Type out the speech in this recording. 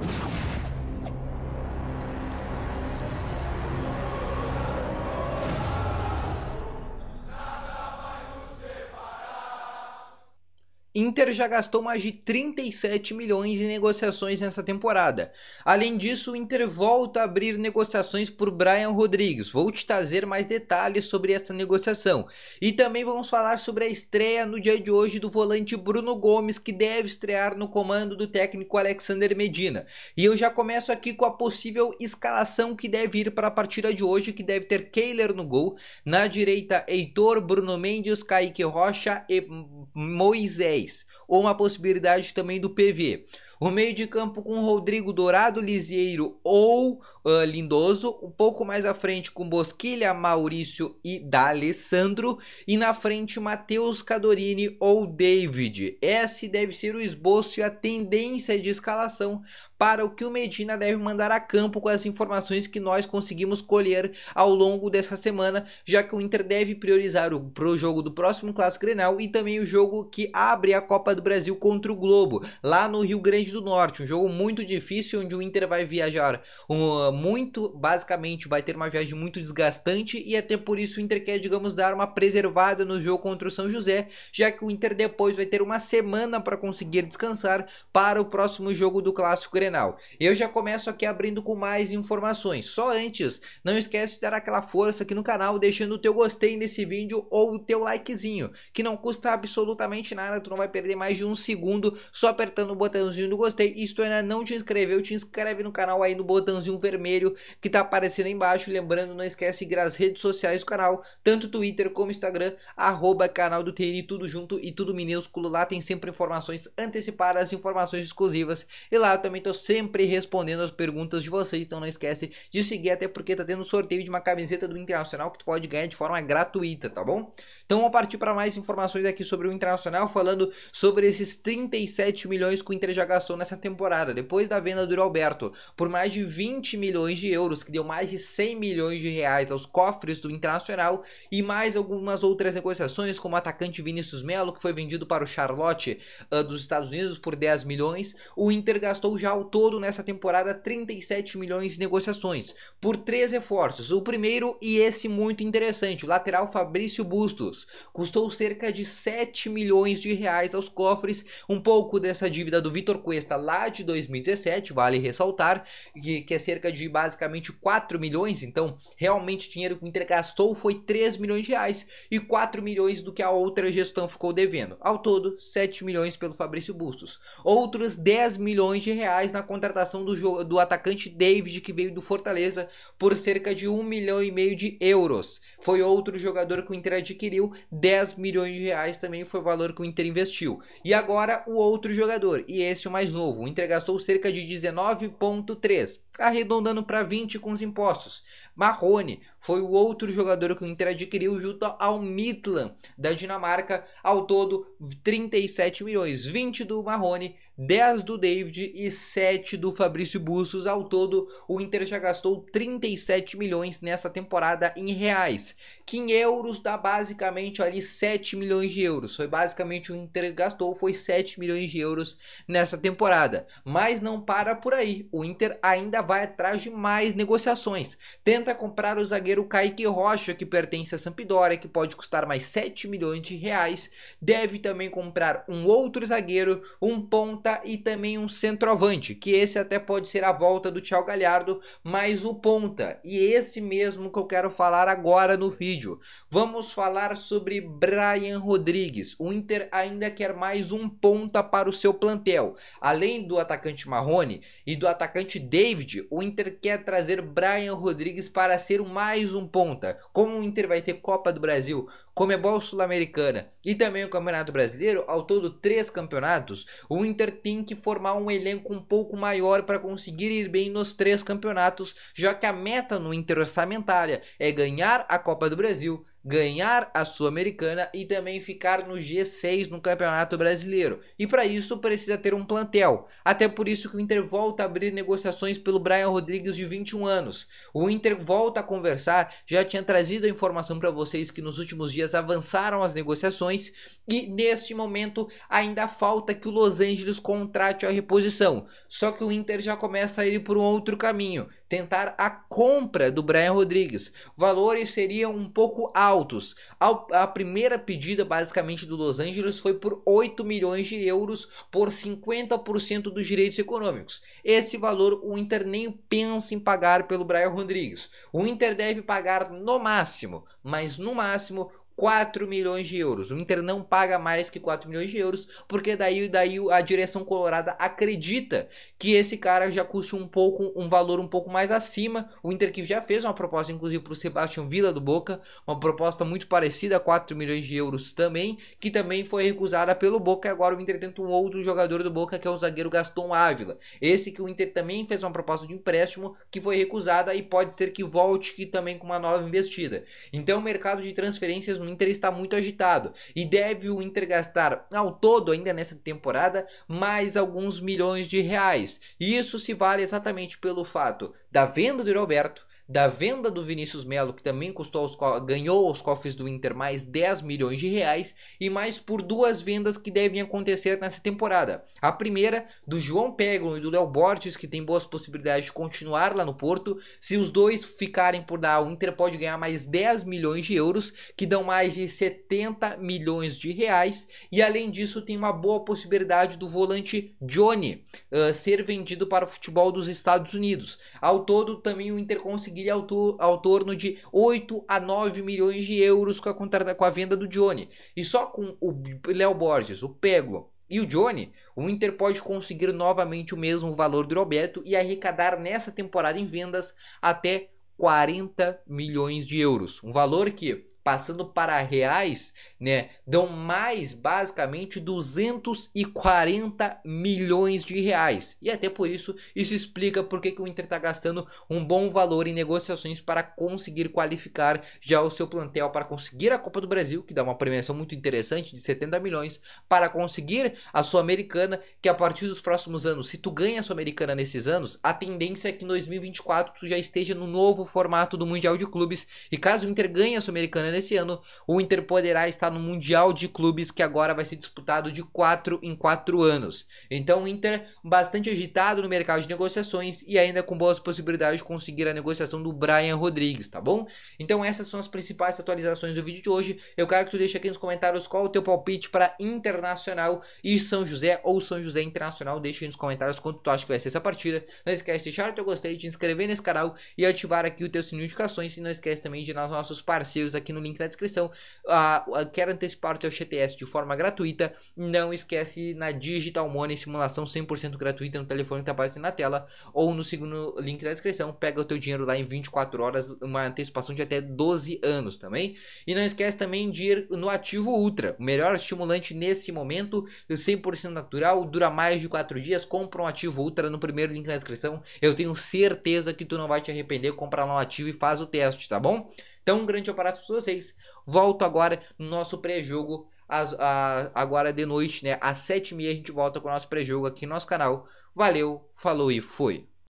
you Inter já gastou mais de 37 milhões em negociações nessa temporada. Além disso, o Inter volta a abrir negociações por Brian Rodrigues. Vou te trazer mais detalhes sobre essa negociação. E também vamos falar sobre a estreia no dia de hoje do volante Bruno Gomes, que deve estrear no comando do técnico Alexander Medina. E eu já começo aqui com a possível escalação que deve ir para a partida de hoje, que deve ter Kehler no gol, na direita Heitor, Bruno Mendes, Kaique Rocha e Moisés. 3, ou uma possibilidade também do PV. O meio de campo com Rodrigo Dourado, Lisieiro ou uh, Lindoso. Um pouco mais à frente com Bosquilha, Maurício e D'Alessandro. E na frente, Matheus Cadorini ou David. Esse deve ser o esboço e a tendência de escalação para o que o Medina deve mandar a campo com as informações que nós conseguimos colher ao longo dessa semana, já que o Inter deve priorizar o pro jogo do próximo Clássico Grenal e também o jogo que abre a Copa do Brasil contra o Globo, lá no Rio Grande do Norte, um jogo muito difícil onde o Inter vai viajar um, muito, basicamente vai ter uma viagem muito desgastante e até por isso o Inter quer, digamos, dar uma preservada no jogo contra o São José, já que o Inter depois vai ter uma semana para conseguir descansar para o próximo jogo do Clássico Grenal Grenal. Eu já começo aqui abrindo com mais informações. Só antes, não esquece de dar aquela força aqui no canal, deixando o teu gostei nesse vídeo ou o teu likezinho, que não custa absolutamente nada, tu não vai perder mais de um segundo só apertando o botãozinho do gostei. E se tu ainda não te inscreveu, te inscreve no canal aí no botãozinho vermelho que tá aparecendo aí embaixo. Lembrando, não esquece de seguir as redes sociais do canal, tanto Twitter como Instagram, arroba canal do TN, tudo junto e tudo minúsculo. Lá tem sempre informações antecipadas, informações exclusivas. E lá eu também tô episódio, sempre respondendo as perguntas de vocês. Então não esquece de seguir, até porque tá tendo um sorteio de uma camiseta do Internacional que tu pode ganhar de forma gratuita, tá bom? Então vamos partir para mais informações aqui sobre o Internacional, falando sobre esses 37 milhões que o Inter já gastou nessa temporada, depois da venda do Alberto, por mais de 20 milhões de euros, que deu mais de 100 milhões de reais aos cofres do Internacional, e mais algumas outras negociações, como o atacante Vinícius Melo, que foi vendido para o Charlotte uh, dos Estados Unidos por 10 milhões, o Inter gastou já ao todo nessa temporada 37 milhões de negociações por três reforços. O primeiro e esse muito interessante, o lateral Fabrício Bustos, custou cerca de 7 milhões de reais aos cofres, um pouco dessa dívida do Vitor Cuesta lá de 2017, vale ressaltar, que, que é cerca de basicamente 4 milhões, então realmente o dinheiro que o Inter gastou foi 3 milhões de reais e 4 milhões do que a outra gestão ficou devendo. Ao todo, 7 milhões pelo Fabrício Bustos. Outros 10 milhões de reais na contratação do, do atacante David, que veio do Fortaleza, por cerca de 1 milhão e meio de euros. Foi outro jogador que o Inter adquiriu, 10 milhões de reais também foi o valor que o Inter investiu. E agora o outro jogador, e esse é o mais novo, o Inter gastou cerca de 19,3 arredondando para 20 com os impostos. Marrone foi o outro jogador que o Inter adquiriu junto ao Midland da Dinamarca, ao todo 37 milhões, 20 do Marrone, 10 do David e 7 do Fabrício Bustos, ao todo o Inter já gastou 37 milhões nessa temporada em reais, que em euros dá basicamente ali 7 milhões de euros, foi basicamente o Inter gastou foi 7 milhões de euros nessa temporada, mas não para por aí, o Inter ainda vai atrás de mais negociações. Tenta comprar o zagueiro Kaique Rocha, que pertence à Sampdoria, que pode custar mais 7 milhões de reais. Deve também comprar um outro zagueiro, um ponta e também um centroavante, que esse até pode ser a volta do Thiago Galhardo, mas o ponta. E esse mesmo que eu quero falar agora no vídeo. Vamos falar sobre Brian Rodrigues. O Inter ainda quer mais um ponta para o seu plantel. Além do atacante Marrone e do atacante David, o Inter quer trazer Brian Rodrigues para ser mais um ponta. Como o Inter vai ter Copa do Brasil, Comebol é Sul-Americana e também o Campeonato Brasileiro, ao todo três campeonatos, o Inter tem que formar um elenco um pouco maior para conseguir ir bem nos três campeonatos, já que a meta no Inter orçamentária é ganhar a Copa do Brasil, ganhar a Sul-Americana e também ficar no G6 no Campeonato Brasileiro. E para isso precisa ter um plantel. Até por isso que o Inter volta a abrir negociações pelo Brian Rodrigues de 21 anos. O Inter volta a conversar, já tinha trazido a informação para vocês que nos últimos dias avançaram as negociações e neste momento ainda falta que o Los Angeles contrate a reposição. Só que o Inter já começa a ir por um outro caminho tentar a compra do Brian Rodrigues. Valores seriam um pouco altos. A primeira pedida, basicamente, do Los Angeles foi por 8 milhões de euros por 50% dos direitos econômicos. Esse valor o Inter nem pensa em pagar pelo Brian Rodrigues. O Inter deve pagar no máximo, mas no máximo 4 milhões de euros. O Inter não paga mais que 4 milhões de euros, porque daí, daí a direção colorada acredita que esse cara já custe um pouco, um valor um pouco mais acima. O Inter que já fez uma proposta, inclusive, para o Sebastião Villa do Boca, uma proposta muito parecida a 4 milhões de euros também, que também foi recusada pelo Boca. E agora o Inter tenta um outro jogador do Boca, que é o zagueiro Gaston Ávila. Esse que o Inter também fez uma proposta de empréstimo, que foi recusada e pode ser que volte que também com uma nova investida. Então o mercado de transferências o Inter está muito agitado e deve o Inter gastar ao todo ainda nessa temporada mais alguns milhões de reais. Isso se vale exatamente pelo fato da venda do Roberto da venda do Vinícius Melo, que também custou os ganhou aos cofres do Inter mais 10 milhões de reais, e mais por duas vendas que devem acontecer nessa temporada. A primeira, do João Peglon e do Léo Bortes, que tem boas possibilidades de continuar lá no Porto. Se os dois ficarem por lá, o Inter pode ganhar mais 10 milhões de euros, que dão mais de 70 milhões de reais, e além disso, tem uma boa possibilidade do volante Johnny uh, ser vendido para o futebol dos Estados Unidos. Ao todo, também o Inter conseguiu conseguiria é ao, ao torno de 8 a 9 milhões de euros com a, com a venda do Johnny. E só com o Léo Borges, o Pego e o Johnny, o Inter pode conseguir novamente o mesmo valor do Roberto e arrecadar nessa temporada em vendas até 40 milhões de euros. Um valor que passando para reais, né, dão mais basicamente 240 milhões de reais. E até por isso, isso explica por que, o Inter está gastando um bom valor em negociações para conseguir qualificar já o seu plantel para conseguir a Copa do Brasil, que dá uma premiação muito interessante de 70 milhões, para conseguir a Sul-Americana, que a partir dos próximos anos, se tu ganha a Sul-Americana nesses anos, a tendência é que em 2024 tu já esteja no novo formato do Mundial de Clubes. E caso o Inter ganhe a Sul-Americana terminando esse ano, o Inter poderá estar no Mundial de Clubes que agora vai ser disputado de 4 em 4 anos. Então o Inter bastante agitado no mercado de negociações e ainda com boas possibilidades de conseguir a negociação do Brian Rodrigues, tá bom? Então essas são as principais atualizações do vídeo de hoje. Eu quero que tu deixe aqui nos comentários qual o teu palpite para Internacional e São José ou São José Internacional. Deixa aí nos comentários quanto tu acha que vai ser essa partida. Não esquece de deixar o teu gostei, de se inscrever nesse canal e ativar aqui o teu sininho de notificações. E não esquece também de nós nossos parceiros aqui no link na descrição. Ah, ah quer antecipar o teu GTS de forma gratuita? Não esquece na Digital Money, simulação 100% gratuita no telefone que aparece aparecendo na tela ou no segundo link na descrição. Pega o teu dinheiro lá em 24 horas, uma antecipação de até 12 anos também. Tá e não esquece também de ir no Ativo Ultra, o melhor estimulante nesse momento, 100% natural, dura mais de 4 dias. Compra um Ativo Ultra no primeiro link na descrição. Eu tenho certeza que tu não vai te arrepender, comprar lá um ativo e faz o teste, tá bom? Tão grande é o para vocês. Volto agora no nosso pré-jogo agora de noite, né? Às 7h30 a gente volta com o nosso pré-jogo aqui no nosso canal. Valeu, falou e fui!